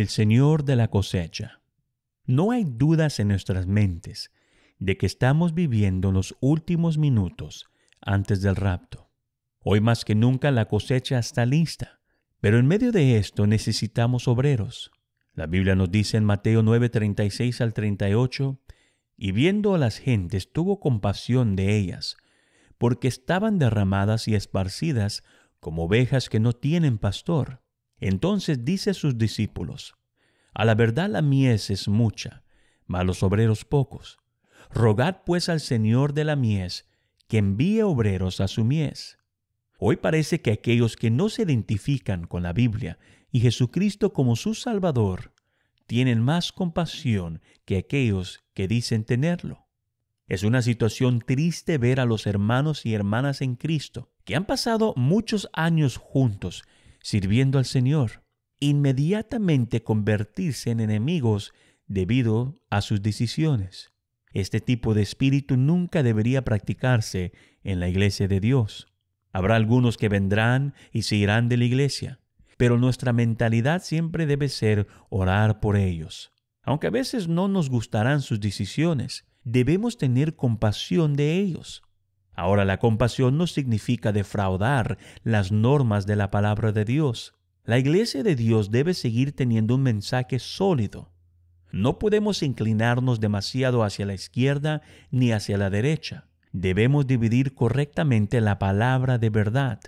el Señor de la cosecha. No hay dudas en nuestras mentes de que estamos viviendo los últimos minutos antes del rapto. Hoy más que nunca la cosecha está lista, pero en medio de esto necesitamos obreros. La Biblia nos dice en Mateo 9:36 al 38, y viendo a las gentes tuvo compasión de ellas, porque estaban derramadas y esparcidas como ovejas que no tienen pastor. Entonces dice a sus discípulos, A la verdad la mies es mucha, mas los obreros pocos. Rogad pues al Señor de la mies que envíe obreros a su mies. Hoy parece que aquellos que no se identifican con la Biblia y Jesucristo como su Salvador tienen más compasión que aquellos que dicen tenerlo. Es una situación triste ver a los hermanos y hermanas en Cristo que han pasado muchos años juntos sirviendo al Señor, inmediatamente convertirse en enemigos debido a sus decisiones. Este tipo de espíritu nunca debería practicarse en la iglesia de Dios. Habrá algunos que vendrán y se irán de la iglesia, pero nuestra mentalidad siempre debe ser orar por ellos. Aunque a veces no nos gustarán sus decisiones, debemos tener compasión de ellos. Ahora la compasión no significa defraudar las normas de la palabra de Dios. La iglesia de Dios debe seguir teniendo un mensaje sólido. No podemos inclinarnos demasiado hacia la izquierda ni hacia la derecha. Debemos dividir correctamente la palabra de verdad.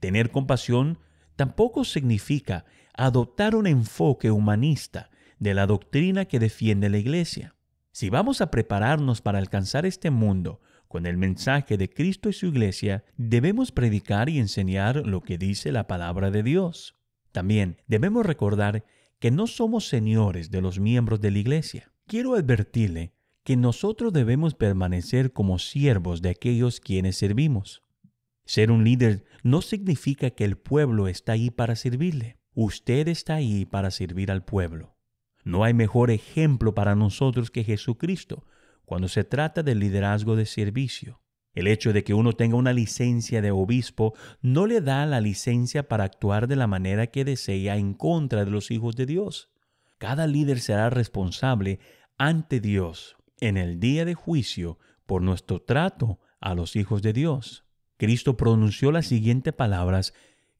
Tener compasión tampoco significa adoptar un enfoque humanista de la doctrina que defiende la iglesia. Si vamos a prepararnos para alcanzar este mundo, con el mensaje de Cristo y su iglesia, debemos predicar y enseñar lo que dice la palabra de Dios. También debemos recordar que no somos señores de los miembros de la iglesia. Quiero advertirle que nosotros debemos permanecer como siervos de aquellos quienes servimos. Ser un líder no significa que el pueblo está ahí para servirle. Usted está ahí para servir al pueblo. No hay mejor ejemplo para nosotros que Jesucristo, cuando se trata del liderazgo de servicio. El hecho de que uno tenga una licencia de obispo no le da la licencia para actuar de la manera que desea en contra de los hijos de Dios. Cada líder será responsable ante Dios en el día de juicio por nuestro trato a los hijos de Dios. Cristo pronunció las siguientes palabras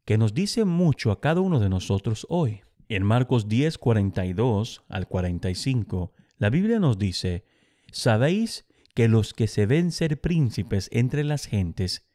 que nos dicen mucho a cada uno de nosotros hoy. En Marcos 10, 42 al 45, la Biblia nos dice, Sabéis que los que se ven ser príncipes entre las gentes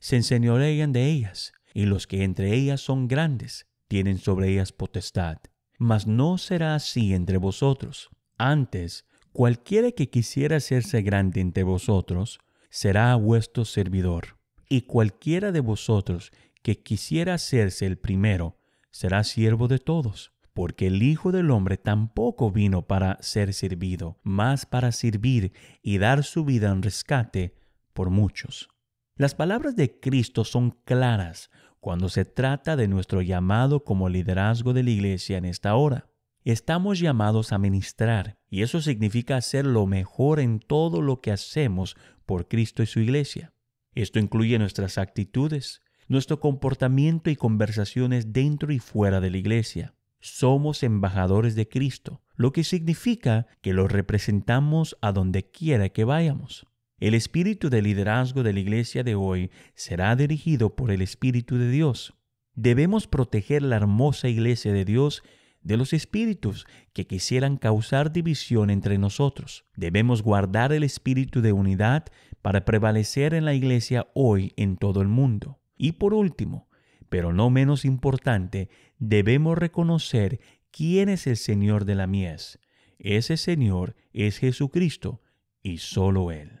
se enseñorean de ellas, y los que entre ellas son grandes tienen sobre ellas potestad. Mas no será así entre vosotros. Antes, cualquiera que quisiera hacerse grande entre vosotros, será vuestro servidor. Y cualquiera de vosotros que quisiera hacerse el primero, será siervo de todos porque el Hijo del Hombre tampoco vino para ser servido, mas para servir y dar su vida en rescate por muchos. Las palabras de Cristo son claras cuando se trata de nuestro llamado como liderazgo de la iglesia en esta hora. Estamos llamados a ministrar, y eso significa hacer lo mejor en todo lo que hacemos por Cristo y su iglesia. Esto incluye nuestras actitudes, nuestro comportamiento y conversaciones dentro y fuera de la iglesia somos embajadores de Cristo, lo que significa que lo representamos a donde quiera que vayamos. El espíritu de liderazgo de la iglesia de hoy será dirigido por el Espíritu de Dios. Debemos proteger la hermosa iglesia de Dios de los espíritus que quisieran causar división entre nosotros. Debemos guardar el espíritu de unidad para prevalecer en la iglesia hoy en todo el mundo. Y por último, pero no menos importante, debemos reconocer quién es el Señor de la mies. Ese Señor es Jesucristo y solo Él.